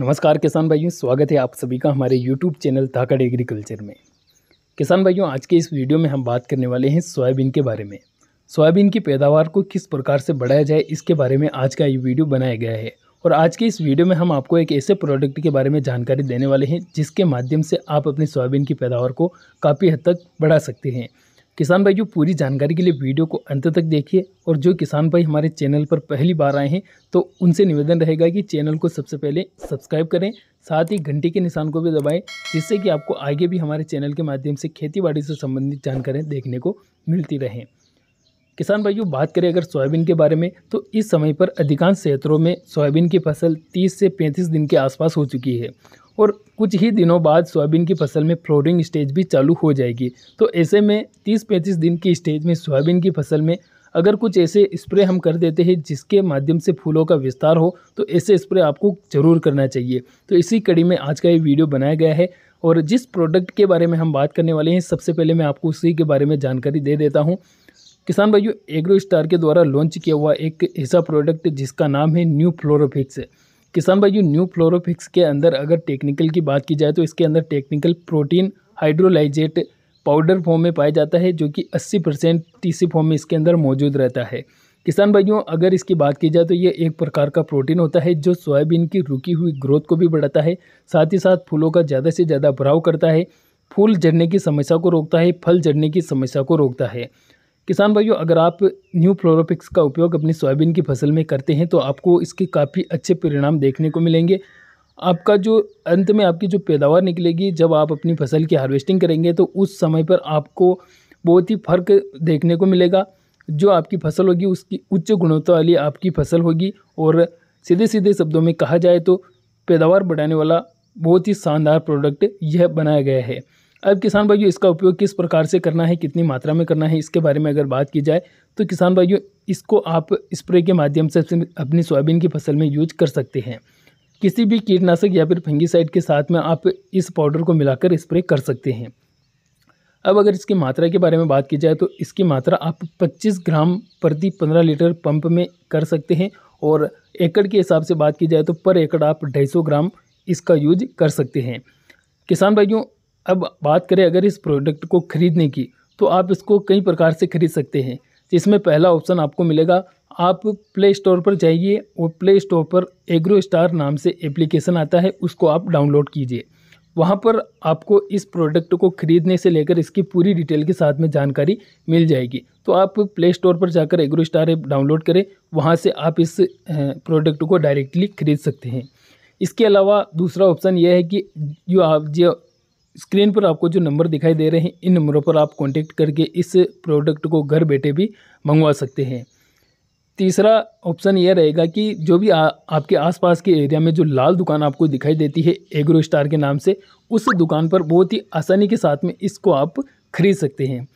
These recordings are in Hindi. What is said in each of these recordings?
नमस्कार किसान भाइयों स्वागत है आप सभी का हमारे YouTube चैनल धाकड़ एग्रीकल्चर में किसान भाइयों आज के इस वीडियो में हम बात करने वाले हैं सोयाबीन के बारे में सोयाबीन की पैदावार को किस प्रकार से बढ़ाया जाए इसके बारे में आज का ये वीडियो बनाया गया है और आज के इस वीडियो में हम आपको एक ऐसे प्रोडक्ट के बारे में जानकारी देने वाले हैं जिसके माध्यम से आप अपनी सोयाबीन की पैदावार को काफ़ी हद तक बढ़ा सकते हैं किसान भाई जो पूरी जानकारी के लिए वीडियो को अंत तक देखिए और जो किसान भाई हमारे चैनल पर पहली बार आए हैं तो उनसे निवेदन रहेगा कि चैनल को सबसे पहले सब्सक्राइब करें साथ ही घंटे के निशान को भी दबाएं जिससे कि आपको आगे भी हमारे चैनल के माध्यम से खेती से संबंधित जानकारियाँ देखने को मिलती रहें किसान भाइयों बात करें अगर सोयाबीन के बारे में तो इस समय पर अधिकांश क्षेत्रों में सोयाबीन की फसल तीस से पैंतीस दिन के आसपास हो चुकी है और कुछ ही दिनों बाद सोयाबीन की फसल में फ्लोरिंग स्टेज भी चालू हो जाएगी तो ऐसे में 30-35 दिन की स्टेज में सोयाबीन की फसल में अगर कुछ ऐसे स्प्रे हम कर देते हैं जिसके माध्यम से फूलों का विस्तार हो तो ऐसे स्प्रे आपको ज़रूर करना चाहिए तो इसी कड़ी में आज का ये वीडियो बनाया गया है और जिस प्रोडक्ट के बारे में हम बात करने वाले हैं सबसे पहले मैं आपको उसी के बारे में जानकारी दे देता हूँ किसान भाइयों एग्रो स्टार के द्वारा लॉन्च किया हुआ एक ऐसा प्रोडक्ट जिसका नाम है न्यू फ्लोरोफिक्स किसान भाई जो न्यू फ्लोरोफिक्स के अंदर अगर टेक्निकल की बात की जाए तो इसके अंदर technical protein hydrolysate powder form में पाया जाता है जो कि 80 परसेंट टी फॉर्म में इसके अंदर मौजूद रहता है किसान भाइयों अगर इसकी बात की जाए तो ये एक प्रकार का प्रोटीन होता है जो सोयाबीन की रुकी हुई ग्रोथ को भी बढ़ाता है साथ ही साथ फूलों का ज़्यादा से ज़्यादा भराव करता है फूल जड़ने की समस्या को रोकता है फल जड़ने की समस्या को रोकता है किसान भाइयों अगर आप न्यू फ्लोरोपिक्स का उपयोग अपनी सोयाबीन की फसल में करते हैं तो आपको इसके काफ़ी अच्छे परिणाम देखने को मिलेंगे आपका जो अंत में आपकी जो पैदावार निकलेगी जब आप अपनी फसल की हार्वेस्टिंग करेंगे तो उस समय पर आपको बहुत ही फर्क देखने को मिलेगा जो आपकी फसल होगी उसकी उच्च गुणवत्ता वाली आपकी फसल होगी और सीधे सीधे शब्दों में कहा जाए तो पैदावार बढ़ाने वाला बहुत ही शानदार प्रोडक्ट यह बनाया गया है अब किसान भाइयों इसका उपयोग किस प्रकार से करना है कितनी मात्रा में करना है इसके बारे में अगर बात की जाए तो किसान भाइयों इसको आप स्प्रे के माध्यम से अपनी सोयाबीन की फसल में यूज कर सकते हैं किसी भी कीटनाशक या फिर फंगीसाइड के साथ में आप इस पाउडर को मिलाकर स्प्रे कर सकते हैं अब अगर इसकी मात्रा के बारे में बात की जाए तो इसकी मात्रा आप 25 ग्राम प्रति 15 लीटर पंप में कर सकते हैं और एकड़ के हिसाब से बात की जाए तो पर एकड़ आप 250 ग्राम इसका यूज कर सकते हैं किसान भाइयों अब बात करें अगर इस प्रोडक्ट को ख़रीदने की तो आप इसको कई प्रकार से ख़रीद सकते हैं जिसमें पहला ऑप्शन आपको मिलेगा आप प्ले स्टोर पर जाइए और प्ले स्टोर पर एग्रो स्टार नाम से एप्लीकेशन आता है उसको आप डाउनलोड कीजिए वहाँ पर आपको इस प्रोडक्ट को ख़रीदने से लेकर इसकी पूरी डिटेल के साथ में जानकारी मिल जाएगी तो आप प्ले स्टोर पर जाकर एग्रो स्टार ऐप डाउनलोड करें वहाँ से आप इस प्रोडक्ट को डायरेक्टली ख़रीद सकते हैं इसके अलावा दूसरा ऑप्शन यह है कि जो आप जो स्क्रीन पर आपको जो नंबर दिखाई दे रहे हैं इन नंबरों पर आप कॉन्टेक्ट करके इस प्रोडक्ट को घर बैठे भी मंगवा सकते हैं तीसरा ऑप्शन यह रहेगा कि जो भी आ, आपके आसपास के एरिया में जो लाल दुकान आपको दिखाई देती है एग्रो स्टार के नाम से उस दुकान पर बहुत ही आसानी के साथ में इसको आप खरीद सकते हैं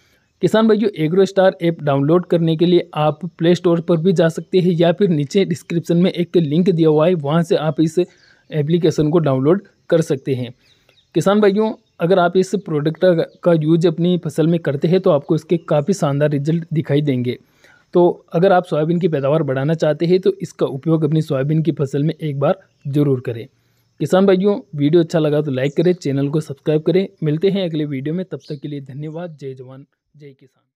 किसान भाइयों एग्रो स्टार ऐप डाउनलोड करने के लिए आप प्ले स्टोर पर भी जा सकते हैं या फिर नीचे डिस्क्रिप्शन में एक लिंक दिया हुआ है वहाँ से आप इस एप्लीकेशन को डाउनलोड कर सकते हैं किसान भाइयों अगर आप इस प्रोडक्ट का यूज अपनी फसल में करते हैं तो आपको इसके काफ़ी शानदार रिजल्ट दिखाई देंगे तो अगर आप सोयाबीन की पैदावार बढ़ाना चाहते हैं तो इसका उपयोग अपनी सोयाबीन की फसल में एक बार ज़रूर करें किसान भाइयों वीडियो अच्छा लगा तो लाइक करें चैनल को सब्सक्राइब करें मिलते हैं अगले वीडियो में तब तक के लिए धन्यवाद जय जवान जय किसान